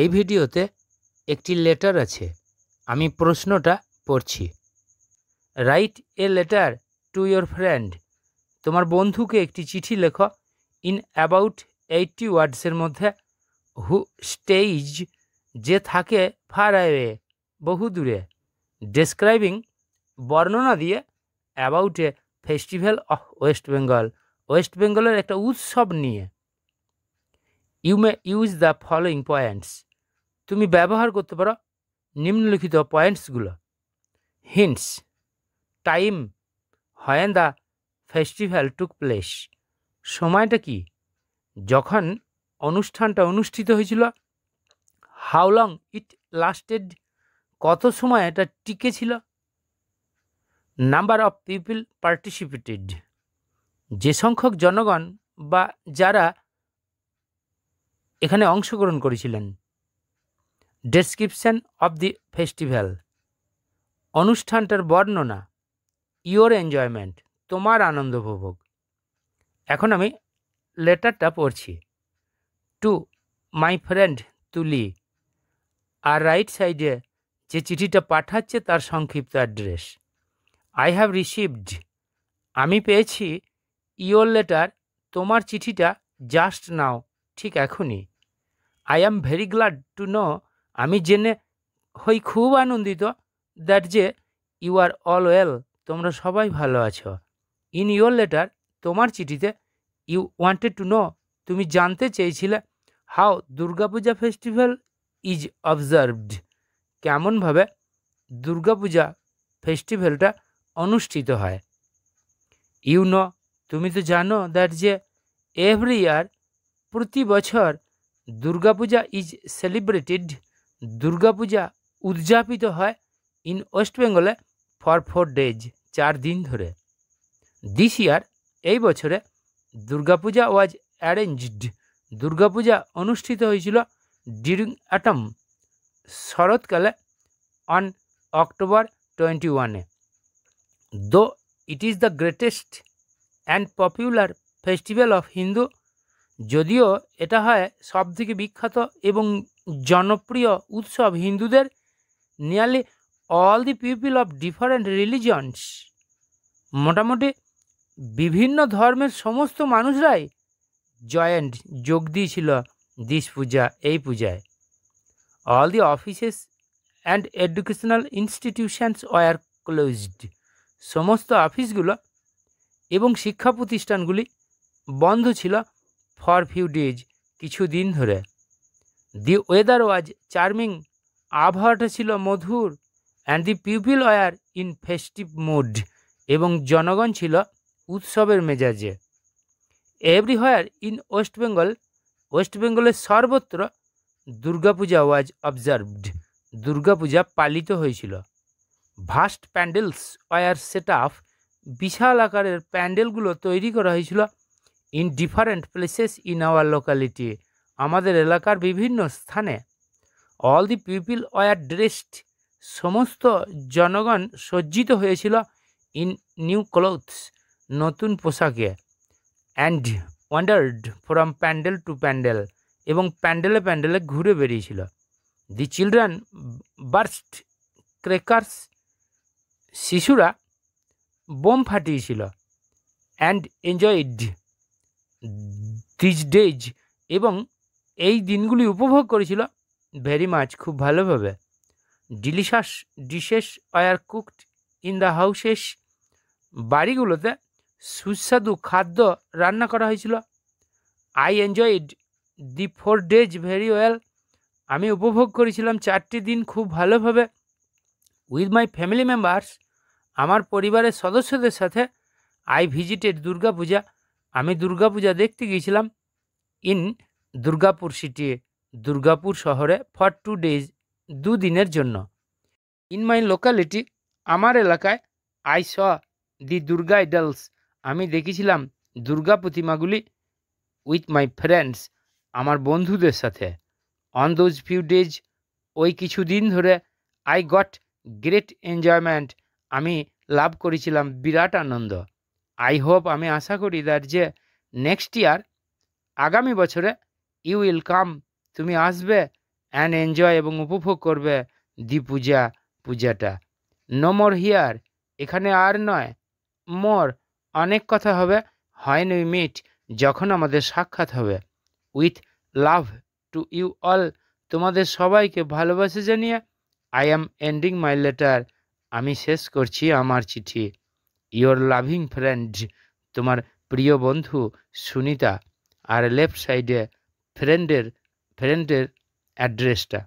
এই ভিডিওতে একটি লেটার আছে আমি প্রশ্নটা পড়ছি write a letter to your friend তোমার বন্ধুকে একটি চিঠি লেখ ইন অ্যাবাউট এইটটি ওয়ার্ডসের মধ্যে হু স্টেজ যে থাকে ফার আয়ে বহু দূরে ডেসক্রাইবিং বর্ণনা দিয়ে about a festival of West Bengal West বেঙ্গলের একটা উৎসব নিয়ে you may use the following points তুমি ব্যবহার করতে পারো নিম্নলিখিত পয়েন্টসগুলো হিন্টস টাইম হয় দ্য ফেস্টিভ্যাল টুক প্লেস সময়টা কি যখন অনুষ্ঠানটা অনুষ্ঠিত হয়েছিল হাউ লং ইট লাস্টেড কত সময় এটা টিকে ছিল নাম্বার অফ পিপল পার্টিসিপেটেড যে সংখ্যক জনগণ বা যারা এখানে অংশগ্রহণ করেছিলেন ডেসক্রিপশান অব দি ফেস্টিভ্যাল অনুষ্ঠানটার বর্ণনা ইয়োর এনজয়মেন্ট তোমার আনন্দ উপভোগ এখন আমি লেটারটা পড়ছি টু মাই ফ্রেন্ড তুলি আর রাইট সাইডে যে চিঠিটা পাঠাচ্ছে তার সংক্ষিপ্ত অ্যাড্রেস আই হ্যাভ রিসিভড আমি পেয়েছি ইয়োর লেটার তোমার চিঠিটা জাস্ট নাও ঠিক এখনই I am very glad to know আমি জেনে হই খুব আনন্দিত দ্যাট যে ইউ আর অল ওয়েল তোমরা সবাই ভালো আছো ইন ইউর লেটার তোমার চিঠিতে ইউ ওয়ান্টেড টু নো তুমি জানতে চেয়েছিলে how Durga Puja festival is observed কেমনভাবে দুর্গাপূজা ফেস্টিভ্যালটা অনুষ্ঠিত হয় ইউ নো তুমি তো জানো দ্যাট যে এভরি ইয়ার প্রতি বছর দুর্গাপূজা ইজ সেলিব্রেটেড দুর্গাপূজা উদযাপিত হয় ইন ওয়েস্ট বেঙ্গলে ফর ফোর ডেজ চার দিন ধরে দিস ইয়ার এই বছরে দুর্গাপূজা ওয়াজ অ্যারেঞ্জড দুর্গাপূজা অনুষ্ঠিত হয়েছিল ডিউরিং অ্যাটম শরৎকালে অন অক্টোবর টোয়েন্টি ওয়ানে though it is the greatest and popular festival of Hindu যদিও এটা হয় সবথেকে বিখ্যাত এবং জনপ্রিয় উৎসব হিন্দুদের nearly all the people of different religions মোটামুটি বিভিন্ন ধর্মের সমস্ত মানুষরাই জয়েন্ট যোগ দিয়েছিল দিস পূজা এই পূজায় all the offices and educational institutions were closed সমস্ত অফিসগুলো এবং শিক্ষা প্রতিষ্ঠানগুলি বন্ধ ছিল ফর ফিউ ডেজ কিছুদিন ধরে দি ওয়েদার ওয়াজ চার্মিং আবহাওয়াটা ছিল মধুর and the people were in festive mood এবং জনগণ ছিল উৎসবের মেজাজে everywhere in West Bengal West বেঙ্গলের সর্বত্র দুর্গাপূজা ওয়াজ অবজার্ভড দুর্গাপূজা পালিত হয়েছিল vast pandals war set up বিশাল আকারের প্যান্ডেলগুলো তৈরি করা হয়েছিল in different places in our locality আমাদের এলাকার বিভিন্ন স্থানে all the people were dressed সমস্ত জনগণ সজ্জিত হয়েছিল ইন নিউ ক্লোথস নতুন পোশাকে and wandered from pandal two pandal এবং প্যান্ডেলে প্যান্ডেলে ঘুরে বেরিয়েছিল দি চিলড্রেন বার্স্ট ক্রেকার্স শিশুরা বোম ফাটিয়েছিল অ্যান্ড এনজয়েড দিজ ডেজ এবং এই দিনগুলি উপভোগ করেছিল ভেরি মাচ খুব ভালোভাবে delicious dishes were cooked in the houses বাড়িগুলোতে সুস্বাদু খাদ্য রান্না করা হয়েছিল I enjoyed the four days very well আমি উপভোগ করেছিলাম চারটি দিন খুব ভালোভাবে উইথ মাই ফ্যামিলি মেম্বার্স আমার পরিবারের সদস্যদের সাথে আই ভিজিটেড দুর্গা পূজা আমি দুর্গাপূজা দেখতে গিয়েছিলাম ইন দুর্গাপুর সিটি দুর্গাপুর শহরে ফর টু ডেজ দুদিনের জন্য ইন মাই লোকালিটি আমার এলাকায় I saw the Durga idols আমি দেখেছিলাম দুর্গা প্রতিমাগুলি উইথ মাই ফ্রেন্ডস আমার বন্ধুদের সাথে অন দোজ ফিউ ডেজ ওই কিছু দিন ধরে আই গট গ্রেট এনজয়মেন্ট আমি লাভ করেছিলাম বিরাট আনন্দ আই হোপ আমি আশা করি দ্যাট যে নেক্সট ইয়ার আগামী বছরে ইউ উইল কাম তুমি আসবে অ্যান্ড এনজয় এবং উপভোগ করবে দি পূজা পূজাটা নো মোর হিয়ার এখানে আর নয় মোর অনেক কথা হবে হয় উই মিট যখন আমাদের সাক্ষাৎ হবে with love to you all তোমাদের সবাইকে ভালোবাসে জানিয়ে I am ending my letter আমি শেষ করছি আমার চিঠি ইয়োর লাভিং ফ্রেন্ড তোমার প্রিয় বন্ধু সুনিতা আর লেফট সাইডে ফ্রেন্ডের ফ্রেন্ডের অ্যাড্রেসটা